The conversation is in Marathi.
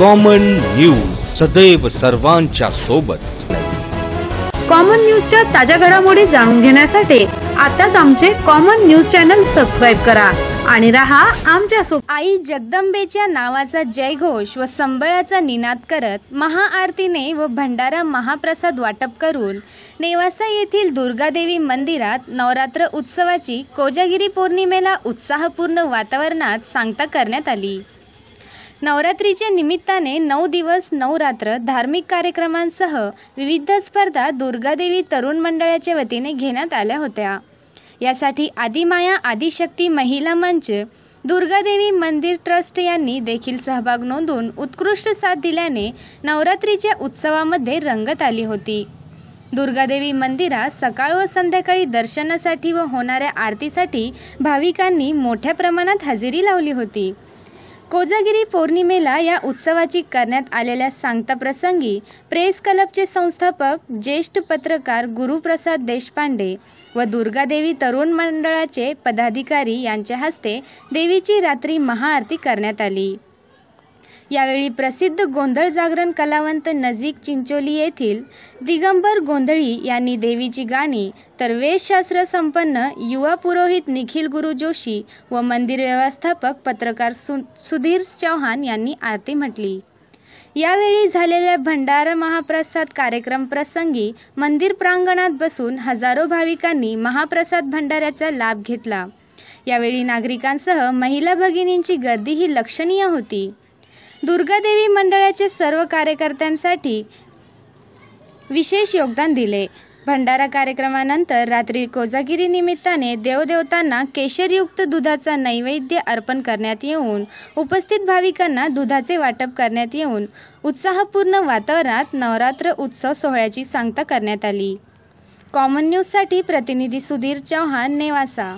कॉमन न्यूज सदैव सर्वांच्या सोबत कॉमन न्यूजच्या ताज्या घडामोडी जाणून घेण्यासाठी आताच आमचे कॉमन न्यूज चॅनल सबस्क्राईब करा आणि रहा आमच्या सोबत आई जगदंबेच्या नावाचा जयघोष व संबळाचा निनाद करत महाआरतीने व भंडारा महाप्रसाद वाटप करून नेवासा येथील दुर्गादेवी मंदिरात नवरात्र उत्सवाची कोजागिरी पौर्णिमेला उत्साहपूर्ण वातावरणात सांगता करण्यात आली नवरात्रीच्या निमित्ताने नऊ दिवस नऊ रात्र धार्मिक कार्यक्रमांसह विविध स्पर्धा दुर्गादेवी तरुण मंडळाच्या वतीने घेण्यात आल्या होत्या यासाठी आदिमाया आदिशक्ती महिला मंच दुर्गादेवी मंदिर ट्रस्ट यांनी देखील सहभाग नोंदून उत्कृष्ट साथ दिल्याने नवरात्रीच्या उत्सवामध्ये रंगत आली होती दुर्गादेवी मंदिरात सकाळ व संध्याकाळी दर्शनासाठी व होणाऱ्या आरतीसाठी भाविकांनी मोठ्या प्रमाणात हजेरी लावली होती कोजागिरी पौर्णिमेला या उत्सवाची करण्यात आलेल्या प्रसंगी प्रेस क्लबचे संस्थापक ज्येष्ठ पत्रकार गुरुप्रसाद देशपांडे व दुर्गादेवी तरुण मंडळाचे पदाधिकारी यांच्या हस्ते देवीची रात्री महाआरती करण्यात आली यावेळी प्रसिद्ध गोंधळ जागरण कलावंत नजीक चिंचोली येथील दिगंबर गोंधळी यांनी देवीची गाणी तर वेशशास्त्र संपन्न युवा पुरोहित निखिल गुरु जोशी व मंदिर व्यवस्थापक पत्रकार सु सुधीर चौहान यांनी आरती म्हटली यावेळी झालेल्या भंडारा महाप्रसाद कार्यक्रम प्रसंगी मंदिर प्रांगणात बसून हजारो भाविकांनी महाप्रसाद भंडाऱ्याचा लाभ घेतला यावेळी नागरिकांसह महिला भगिनींची गर्दीही लक्षणीय होती दुर्गादेवी मंडळाचे सर्व कार्यकर्त्यांसाठी विशेष योगदान दिले भंडारा कार्यक्रमानंतर रात्री कोजागिरी निमित्ताने देवदेवतांना केशरयुक्त दुधाचा नैवेद्य अर्पण करण्यात येऊन उपस्थित भाविकांना दुधाचे वाटप करण्यात येऊन उत्साहपूर्ण वातावरणात नवरात्र उत्सव सोहळ्याची सांगता करण्यात आली कॉमन न्यूजसाठी प्रतिनिधी सुधीर चव्हाण नेवासा